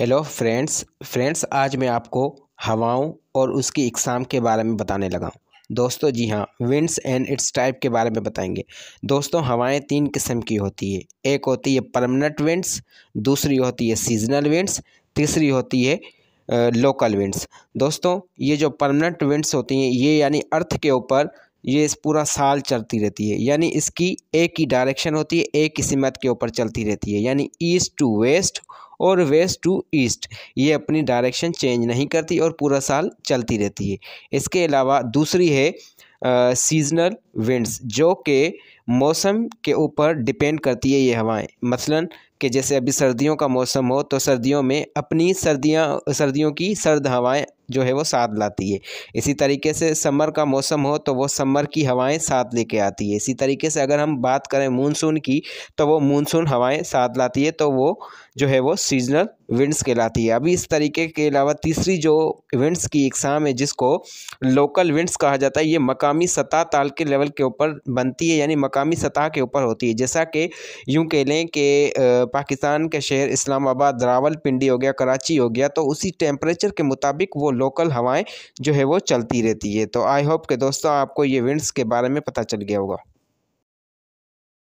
hello friends friends आज मैं आपको हवाओं और उसकी इकसाम के बारे में बताने लगा हूँ दोस्तों जी हाँ विंड्स एंड इट्स टाइप के बारे में बताएंगे दोस्तों हवाएं तीन किस्म की होती है एक होती है परमानेंट विंड्स दूसरी होती है सीजनल विंड्स तीसरी होती है लोकल विंड्स दोस्तों ये जो परमानेंट विंड्स होती हैं ये यानी अर्थ के ऊपर ये इस पूरा साल चलती रहती है यानी इसकी एक ही डायरेक्शन होती है एक ही सिमत के ऊपर चलती रहती है यानी ईस्ट टू वेस्ट और वेस्ट टू ईस्ट ये अपनी डायरेक्शन चेंज नहीं करती और पूरा साल चलती रहती है इसके अलावा दूसरी है सीजनल विंड्स जो कि मौसम के ऊपर डिपेंड करती है ये हवाएं मसलन कि जैसे अभी सर्दियों का मौसम हो तो सर्दियों में अपनी सर्दियां सर्दियों की सर्द हवाएं जो है वो साथ लाती है इसी तरीके से समर का मौसम हो तो वो समर की हवाएं साथ लेके आती है इसी तरीके से अगर हम बात करें मूनसून की तो वो मूनसून हवाएं साथ लाती है तो वो जो है वो सीजनल विंड्स कहलाती है अभी इस तरीके के अलावा तीसरी जो विंड्स की इकसाम है जिसको लोकल विंड्स कहा जाता है ये मकामी सतह ताल के लेवल के ऊपर बनती है यानी मकामी सतह के ऊपर होती है जैसा कि यूँ कह लें कि पाकिस्तान के शहर इस्लामाबाद रावल पिंडी हो गया कराची हो गया तो उसी टेम्परेचर के मुताबिक वो लोकल हवाएं जो है वो चलती रहती है तो आई होप के दोस्तों आपको ये विंड्स के बारे में पता चल गया होगा